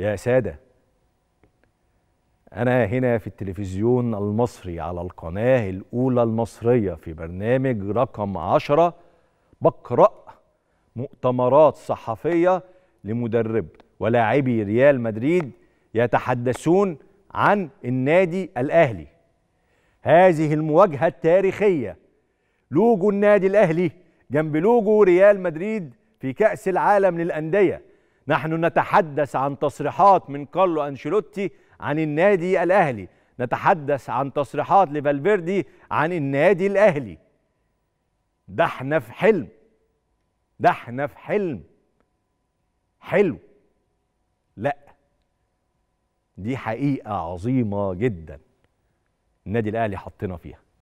يا سادة أنا هنا في التلفزيون المصري على القناة الأولى المصرية في برنامج رقم عشرة بقرأ مؤتمرات صحفية لمدرب ولاعبي ريال مدريد يتحدثون عن النادي الأهلي هذه المواجهة التاريخية لوجو النادي الأهلي جنب لوجو ريال مدريد في كأس العالم للأندية نحن نتحدث عن تصريحات من كارلو أنشيلوتي عن النادي الأهلي نتحدث عن تصريحات لفالفيردي عن النادي الأهلي ده احنا في حلم ده احنا في حلم حلو لا دي حقيقة عظيمة جدا النادي الأهلي حطنا فيها